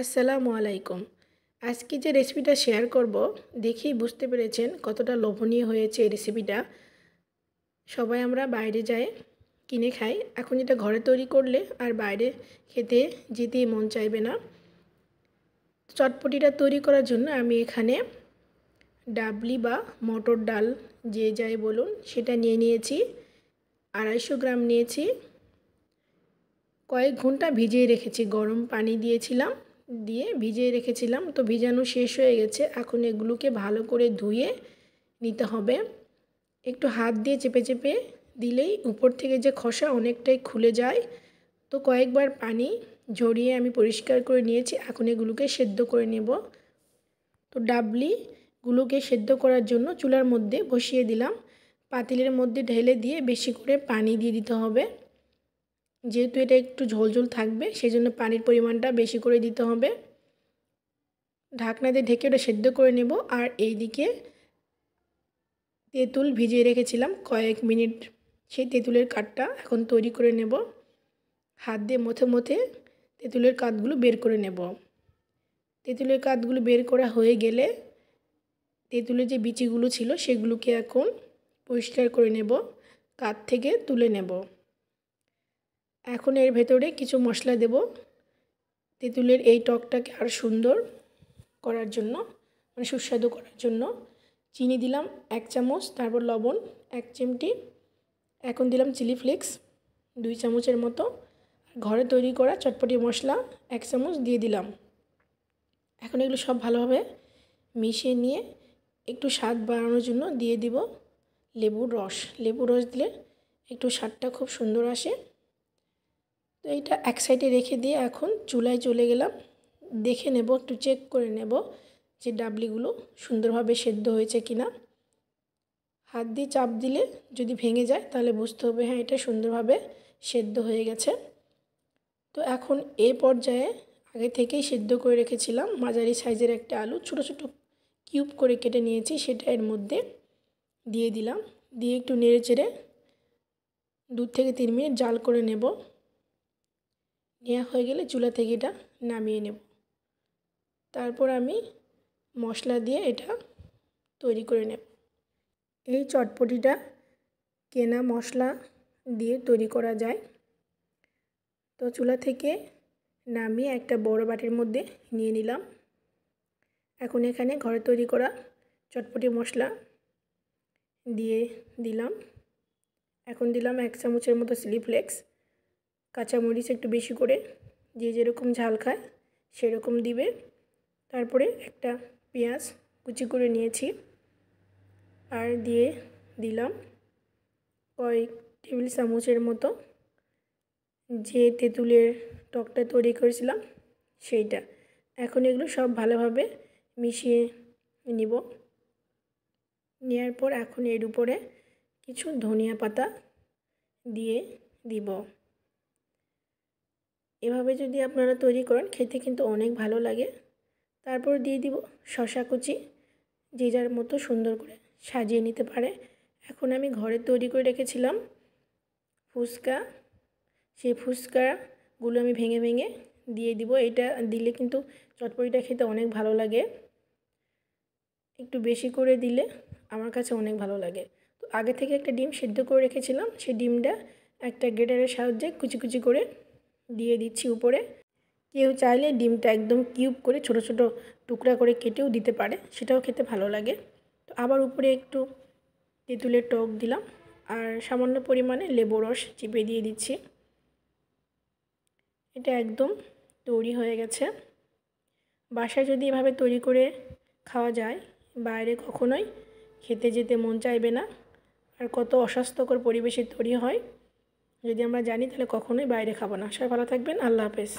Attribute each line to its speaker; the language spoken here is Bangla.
Speaker 1: আসসালামু আলাইকুম আজকে যে রেসিপিটা শেয়ার করব দেখি বুঝতে পেরেছেন কতটা লোভনীয় হয়েছে এই রেসিপিটা সবাই আমরা বাইরে যাই কিনে খাই এখন যেটা ঘরে তৈরি করলে আর বাইরে খেতে যেতেই মন চাইবে না চটপটিটা তৈরি করার জন্য আমি এখানে ডাবলি বা মটর ডাল যে যাই বলুন সেটা নিয়ে নিয়েছি আড়াইশো গ্রাম নিয়েছি কয়েক ঘন্টা ভিজিয়ে রেখেছি গরম পানি দিয়েছিলাম দিয়ে ভিজিয়ে রেখেছিলাম তো ভিজানো শেষ হয়ে গেছে এখন এগুলোকে ভালো করে ধুয়ে নিতে হবে একটু হাত দিয়ে চেপে চেপে দিলেই উপর থেকে যে খসা অনেকটাই খুলে যায় তো কয়েকবার পানি ঝরিয়ে আমি পরিষ্কার করে নিয়েছি এখন এগুলোকে সেদ্ধ করে নেব তো ডাবলিগুলোকে সেদ্ধ করার জন্য চুলার মধ্যে বসিয়ে দিলাম পাতিলের মধ্যে ঢেলে দিয়ে বেশি করে পানি দিয়ে দিতে হবে যেহেতু এটা একটু ঝোলঝোল থাকবে সেই জন্য পানির পরিমাণটা বেশি করে দিতে হবে ঢাকনা দিয়ে ঢেকে ওটা সেদ্ধ করে নেব আর এই দিকে তেঁতুল ভিজিয়ে রেখেছিলাম কয়েক মিনিট সেই তেঁতুলের কাঠটা এখন তৈরি করে নেব হাত দিয়ে মথে মথে তেঁতুলের কাঠগুলো বের করে নেব তেঁতুলের কাঠগুলো বের করা হয়ে গেলে তেঁতুলের যে বিচিগুলো ছিল সেগুলোকে এখন পরিষ্কার করে নেব কাঠ থেকে তুলে নেব এখন এর ভেতরে কিছু মশলা দেব তেঁতুলের এই টকটাকে আর সুন্দর করার জন্য মানে সুস্বাদু করার জন্য চিনি দিলাম এক চামচ তারপর লবণ এক চিমটি এখন দিলাম চিলি ফ্লেক্স দুই চামচের মতো ঘরে তৈরি করা চটপটি মশলা এক চামচ দিয়ে দিলাম এখন এগুলো সব ভালোভাবে মিশিয়ে নিয়ে একটু স্বাদ বাড়ানোর জন্য দিয়ে দিব লেবুর রস লেবুর রস দিলে একটু স্বাদটা খুব সুন্দর আসে তো এটা এক সাইডে রেখে দিয়ে এখন চুলায় চলে গেলাম দেখে নেব একটু চেক করে নেব যে ডাবলিগুলো সুন্দরভাবে সেদ্ধ হয়েছে কিনা হাত দিয়ে চাপ দিলে যদি ভেঙে যায় তাহলে বুঝতে হবে হ্যাঁ এটা সুন্দরভাবে সেদ্ধ হয়ে গেছে তো এখন এ পর্যায়ে আগে থেকেই সেদ্ধ করে রেখেছিলাম মাঝারি সাইজের একটা আলু ছোট ছোট কিউব করে কেটে নিয়েছি সেটা এর মধ্যে দিয়ে দিলাম দিয়ে একটু নেড়ে চেড়ে দু থেকে তিন মিনিট জাল করে নেব নেওয়া ইয়ে হয়ে গেলে চুলা থেকে এটা নামিয়ে নেব তারপর আমি মশলা দিয়ে এটা তৈরি করে নেব এই চটপটিটা কেনা মশলা দিয়ে তৈরি করা যায় তো চুলা থেকে নামিয়ে একটা বড় বাটির মধ্যে নিয়ে নিলাম এখন এখানে ঘরে তৈরি করা চটপটি মশলা দিয়ে দিলাম এখন দিলাম এক চামচের মতো ফ্লেক্স কাঁচামরিচ একটু বেশি করে যে যেরকম ঝাল খায় সেরকম দিবে তারপরে একটা পেঁয়াজ কুচি করে নিয়েছি আর দিয়ে দিলাম কয়েক টেবিল চামচের মতো যে তেঁতুলের টকটা তৈরি করেছিলাম সেইটা এখন এগুলো সব ভালোভাবে মিশিয়ে নিব নেওয়ার পর এখন এর উপরে কিছু ধনিয়া পাতা দিয়ে দিব এভাবে যদি আপনারা তৈরি করেন খেতে কিন্তু অনেক ভালো লাগে তারপর দিয়ে দিব শশা কুচি যে যার মতো সুন্দর করে সাজিয়ে নিতে পারে এখন আমি ঘরে তৈরি করে রেখেছিলাম ফুচকা সেই ফুচকাগুলো আমি ভেঙে ভেঙে দিয়ে দিব এটা দিলে কিন্তু চটপটিটা খেতে অনেক ভালো লাগে একটু বেশি করে দিলে আমার কাছে অনেক ভালো লাগে তো আগে থেকে একটা ডিম সেদ্ধ করে রেখেছিলাম সেই ডিমটা একটা গ্রেটারের সাহায্যে কুচি কুচি করে দিয়ে দিচ্ছি উপরে কেউ চাইলে ডিমটা একদম কিউব করে ছোট ছোট টুকরা করে কেটেও দিতে পারে সেটাও খেতে ভালো লাগে তো আবার উপরে একটু তেঁতুলের টক দিলাম আর সামান্য পরিমাণে লেবু রস চিপে দিয়ে দিচ্ছি এটা একদম তৈরি হয়ে গেছে বাসায় যদি এভাবে তৈরি করে খাওয়া যায় বাইরে কখনোই খেতে যেতে মন চাইবে না আর কত অস্বাস্থ্যকর পরিবেশে তৈরি হয় যদি আমরা জানি তাহলে কখনোই বাইরে খাবো না সবাই ভালো থাকবেন আল্লাহ হাফেজ